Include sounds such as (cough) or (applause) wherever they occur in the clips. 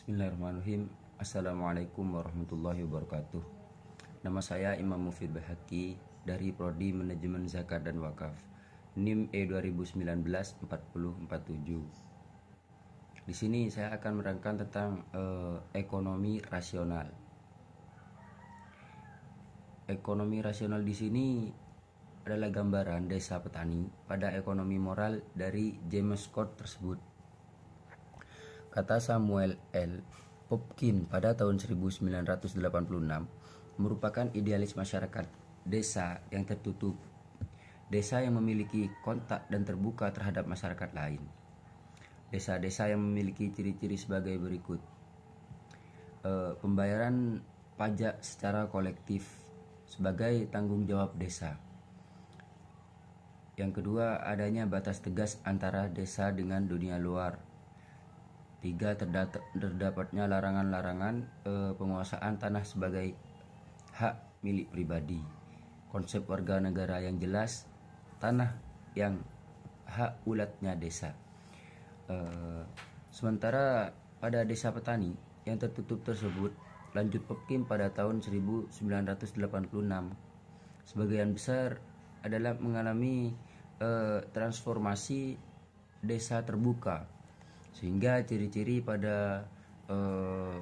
Bismillahirrahmanirrahim Assalamualaikum warahmatullahi wabarakatuh Nama saya Imam Mufid Bahaki dari Prodi Manajemen Zakat dan Wakaf NIM E 2019 4047 Di sini saya akan merangkan tentang eh, ekonomi rasional Ekonomi rasional di sini adalah gambaran desa petani pada ekonomi moral dari James Scott tersebut kata Samuel L. Popkin pada tahun 1986 merupakan idealis masyarakat desa yang tertutup, desa yang memiliki kontak dan terbuka terhadap masyarakat lain. Desa-desa yang memiliki ciri-ciri sebagai berikut: e, pembayaran pajak secara kolektif sebagai tanggung jawab desa. Yang kedua, adanya batas tegas antara desa dengan dunia luar Tiga, terdapatnya larangan-larangan e, penguasaan tanah sebagai hak milik pribadi. Konsep warga negara yang jelas, tanah yang hak ulatnya desa. E, sementara pada desa petani yang tertutup tersebut lanjut pekim pada tahun 1986. Sebagian besar adalah mengalami e, transformasi desa terbuka sehingga ciri-ciri pada eh,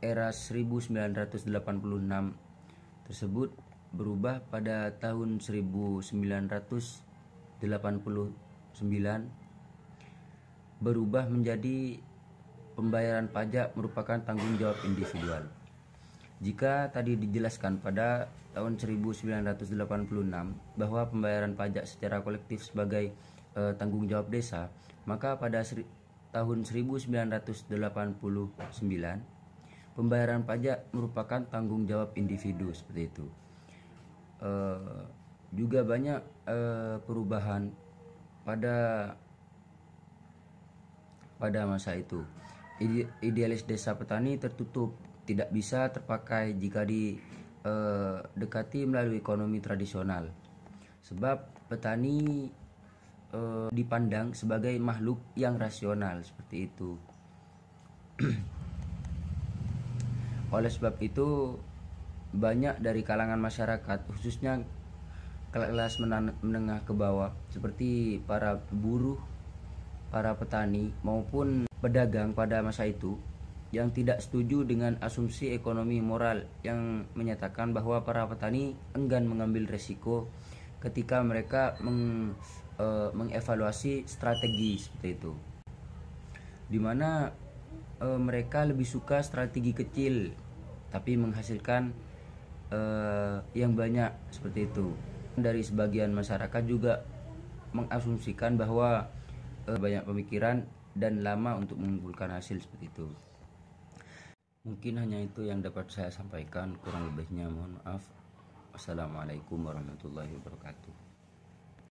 era 1986 tersebut berubah pada tahun 1989 berubah menjadi pembayaran pajak merupakan tanggung jawab individual. Jika tadi dijelaskan pada tahun 1986 bahwa pembayaran pajak secara kolektif sebagai e, tanggung jawab desa, maka pada seri, tahun 1989 pembayaran pajak merupakan tanggung jawab individu seperti itu. E, juga banyak e, perubahan pada pada masa itu. Idealis desa petani tertutup, tidak bisa terpakai jika didekati melalui ekonomi tradisional. Sebab petani eh, dipandang sebagai makhluk yang rasional seperti itu. (clears throat) Oleh sebab itu banyak dari kalangan masyarakat khususnya kelas menengah ke bawah seperti para buruh, para petani maupun pedagang pada masa itu yang tidak setuju dengan asumsi ekonomi moral yang menyatakan bahwa para petani enggan mengambil resiko ketika mereka e, mengevaluasi strategi seperti itu dimana e, eh, mereka lebih suka strategi kecil tapi menghasilkan e, yang banyak seperti itu dari sebagian masyarakat juga mengasumsikan bahwa e, banyak pemikiran dan lama untuk mengumpulkan hasil seperti itu mungkin hanya itu yang dapat saya sampaikan kurang lebihnya mohon maaf Assalamualaikum warahmatullahi wabarakatuh